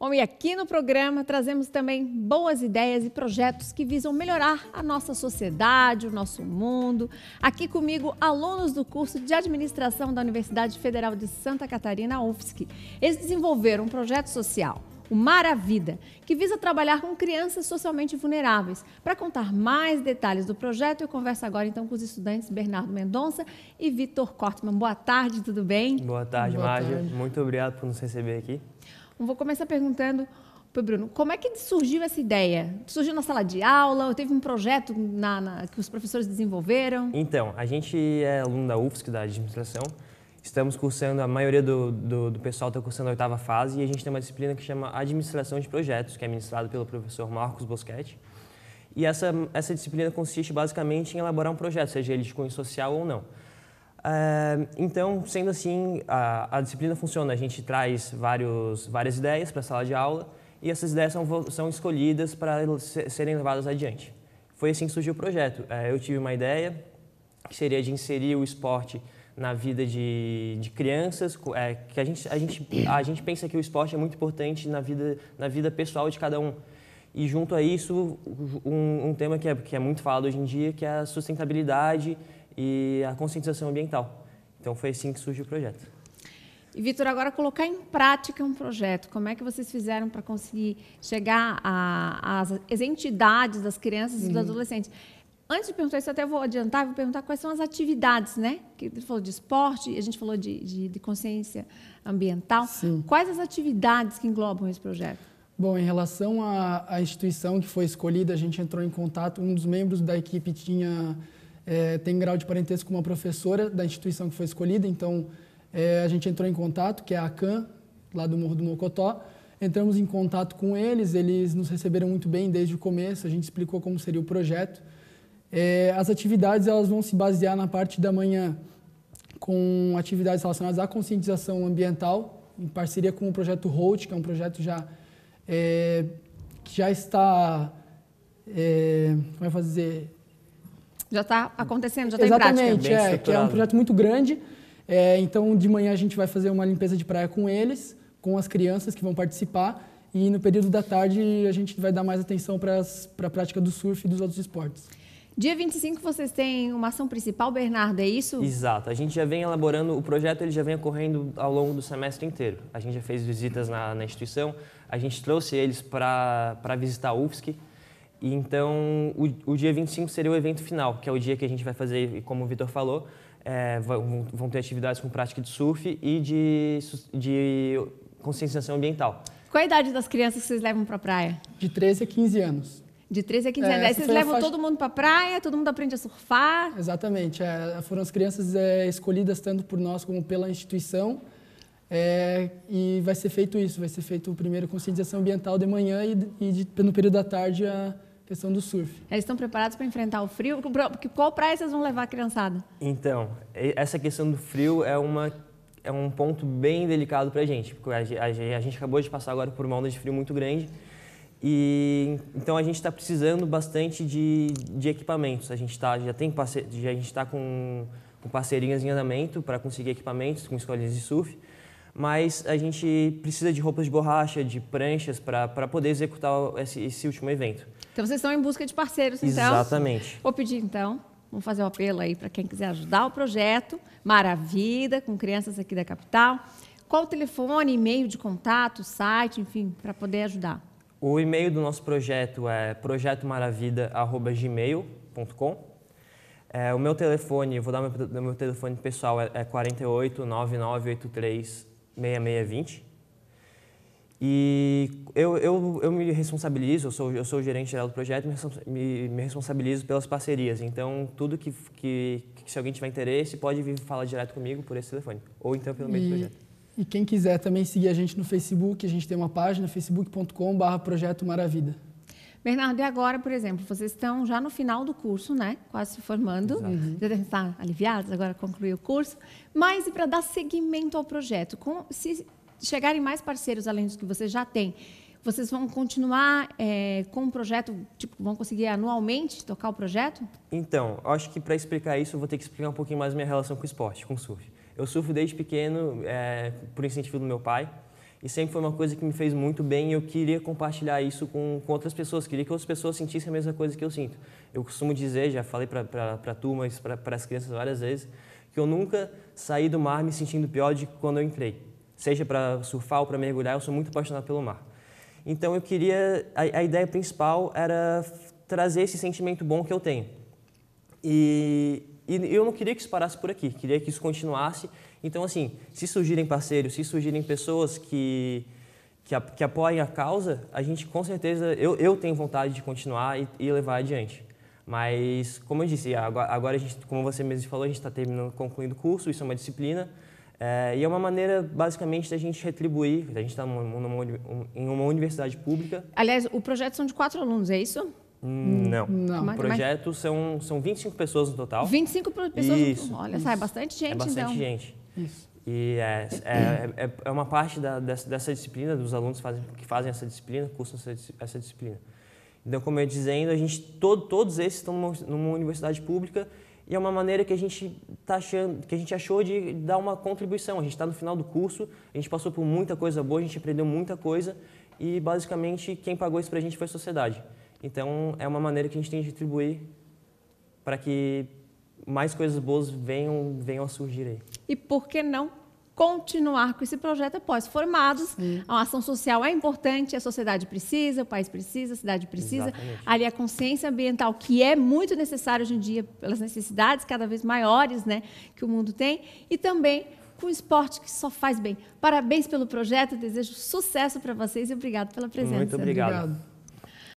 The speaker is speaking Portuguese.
Bom, e aqui no programa trazemos também boas ideias e projetos que visam melhorar a nossa sociedade, o nosso mundo. Aqui comigo, alunos do curso de administração da Universidade Federal de Santa Catarina, UFSC. Eles desenvolveram um projeto social o Maravida, Vida, que visa trabalhar com crianças socialmente vulneráveis. Para contar mais detalhes do projeto, eu converso agora então com os estudantes Bernardo Mendonça e Vitor Cortman. Boa tarde, tudo bem? Boa tarde, Márcia. Muito obrigado por nos receber aqui. Vou começar perguntando para Bruno, como é que surgiu essa ideia? Surgiu na sala de aula? Ou teve um projeto na, na, que os professores desenvolveram? Então, a gente é aluno da UFSC, da administração. Estamos cursando, a maioria do, do, do pessoal está cursando a oitava fase e a gente tem uma disciplina que chama Administração de Projetos, que é ministrado pelo professor Marcos Boschetti. E essa, essa disciplina consiste basicamente em elaborar um projeto, seja ele de cunho social ou não. Ah, então, sendo assim, a, a, disciplina funciona. A gente traz vários, várias ideias para a sala de aula e essas ideias são, são escolhidas para serem levadas adiante. Foi assim que surgiu o projeto. É, eu tive uma ideia que seria de inserir o esporte na vida de, de crianças, é, que a gente, a, gente, a gente pensa que o esporte é muito importante na vida, na vida pessoal de cada um. E junto a isso, um, um tema que é, que é muito falado hoje em dia, que é a sustentabilidade e a conscientização ambiental. Então foi assim que surgiu o projeto. E Vitor, agora colocar em prática um projeto, como é que vocês fizeram para conseguir chegar às entidades das crianças e uhum. dos adolescentes? Antes de perguntar isso, até vou adiantar, vou perguntar quais são as atividades, né? Que falou de esporte, a gente falou de, de, de consciência ambiental. Sim. Quais as atividades que englobam esse projeto? Bom, em relação à, à instituição que foi escolhida, a gente entrou em contato, um dos membros da equipe tinha é, tem grau de parentesco com uma professora da instituição que foi escolhida, então é, a gente entrou em contato, que é a CAN, lá do Morro do Mocotó. Entramos em contato com eles, eles nos receberam muito bem desde o começo, a gente explicou como seria o projeto. É, as atividades elas vão se basear na parte da manhã com atividades relacionadas à conscientização ambiental, em parceria com o projeto HOLT, que é um projeto já, é, que já está, é, como é que dizer, já está acontecendo, já está em prática. Exatamente, é, que é um projeto muito grande. É, então, de manhã a gente vai fazer uma limpeza de praia com eles, com as crianças que vão participar. E no período da tarde a gente vai dar mais atenção para a prática do surf e dos outros esportes. Dia 25 vocês têm uma ação principal, Bernardo, é isso? Exato. A gente já vem elaborando, o projeto ele já vem ocorrendo ao longo do semestre inteiro. A gente já fez visitas na, na instituição, a gente trouxe eles para visitar a UFSC, e então, o, o dia 25 seria o evento final, que é o dia que a gente vai fazer, e como o Vitor falou, é, vão, vão, ter atividades com prática de surf e de, de conscientização ambiental. Qual a idade das crianças que vocês levam para a praia? De 13 a 15 anos. De 13 a 15 é, anos. Aí vocês levam faixa... todo mundo para a praia, todo mundo aprende a surfar. Exatamente. É, foram as crianças é, escolhidas tanto por nós como pela instituição. É, e vai ser feito isso. Vai ser feito o primeiro conscientização ambiental de manhã e, e de, no período da tarde a questão do surf. Eles estão preparados para enfrentar o frio? Qual praia vocês vão levar a criançada? Então, essa questão do frio é, uma, é um ponto bem delicado para a gente, porque a, a, a, gente acabou de passar agora por uma onda de frio muito grande, e então a gente está precisando bastante de, de equipamentos. A gente tá, já tem já, a gente está com, com parceirinhas em andamento para conseguir equipamentos com escolinhas de surf, mas a gente precisa de roupas de borracha, de pranchas para poder executar esse, esse, último evento. Então vocês estão em busca de parceiros, então? Exatamente. Vou pedir então, vamos fazer um apelo aí para quem quiser ajudar o projeto Maravida, com crianças aqui da capital. Qual o telefone, e-mail de contato, site, enfim, para poder ajudar? O e-mail do nosso projeto é projetomaravida.gmail.com. É, o meu telefone, vou dar meu, meu telefone pessoal, é, é 48 9983 6620. E eu, eu, eu me responsabilizo, eu sou, eu sou o gerente geral do projeto, me, me, responsabilizo pelas parcerias. Então, tudo que, que, que, se alguém tiver interesse, pode vir falar direto comigo por esse telefone, ou então pelo meio e, do projeto. E quem quiser também seguir a gente no Facebook, a gente tem uma página, facebook.com.br Projeto Maravida. Bernardo, e agora, por exemplo, vocês estão já no final do curso, né? Quase se formando. Uhum. Já devem estar aliviados agora concluir o curso. Mas e para dar seguimento ao projeto? Com, se chegarem mais parceiros além dos que vocês já têm, vocês vão continuar é, com o projeto, tipo, vão conseguir anualmente tocar o projeto? Então, acho que para explicar isso, eu vou ter que explicar um pouquinho mais minha relação com o esporte, com o surf. Eu surfo desde pequeno, é, por incentivo do meu pai. E sempre foi uma coisa que me fez muito bem e eu queria compartilhar isso com, com outras pessoas, queria que outras pessoas sentissem a mesma coisa que eu sinto. Eu costumo dizer, já falei para a turma, para as crianças várias vezes, que eu nunca saí do mar me sentindo pior de quando eu entrei. Seja para surfar ou para mergulhar, eu sou muito apaixonado pelo mar. Então eu queria, a, a ideia principal era trazer esse sentimento bom que eu tenho. E, e eu não queria que isso parasse por aqui, queria que isso continuasse então, assim, se surgirem parceiros, se surgirem pessoas que, que, a, que apoiem a causa, a gente com certeza, eu, eu tenho vontade de continuar e, e levar adiante. Mas, como eu disse, agora, agora a gente, como você mesmo falou, a gente está terminando, concluindo o curso, isso é uma disciplina, é, e é uma maneira, basicamente, da gente retribuir. A gente está em uma universidade pública. Aliás, o projeto são de quatro alunos, é isso? Não. Não. O projeto mas... são, são 25 pessoas no total. 25 pessoas isso, no Olha, isso. sai é bastante gente, então. É bastante então. gente. Isso. E é, é, é, é uma parte da, dessa, dessa, disciplina, dos alunos fazem, que fazem essa disciplina, cursam essa, essa disciplina. Então, como eu ia dizendo, a gente, todo, todos esses estão numa, numa, universidade pública e é uma maneira que a gente tá achando, que a gente achou de dar uma contribuição. A gente está no final do curso, a gente passou por muita coisa boa, a gente aprendeu muita coisa e basicamente quem pagou isso para a gente foi a sociedade. Então é uma maneira que a gente tem de contribuir para que mais coisas boas venham, venham a surgir aí. E por que não continuar com esse projeto após formados? Sim. A ação social é importante, a sociedade precisa, o país precisa, a cidade precisa. Exatamente. Ali a consciência ambiental, que é muito necessária hoje em dia, pelas necessidades cada vez maiores né, que o mundo tem, e também com esporte que só faz bem. Parabéns pelo projeto, desejo sucesso para vocês e obrigado pela presença. Muito obrigado. obrigado.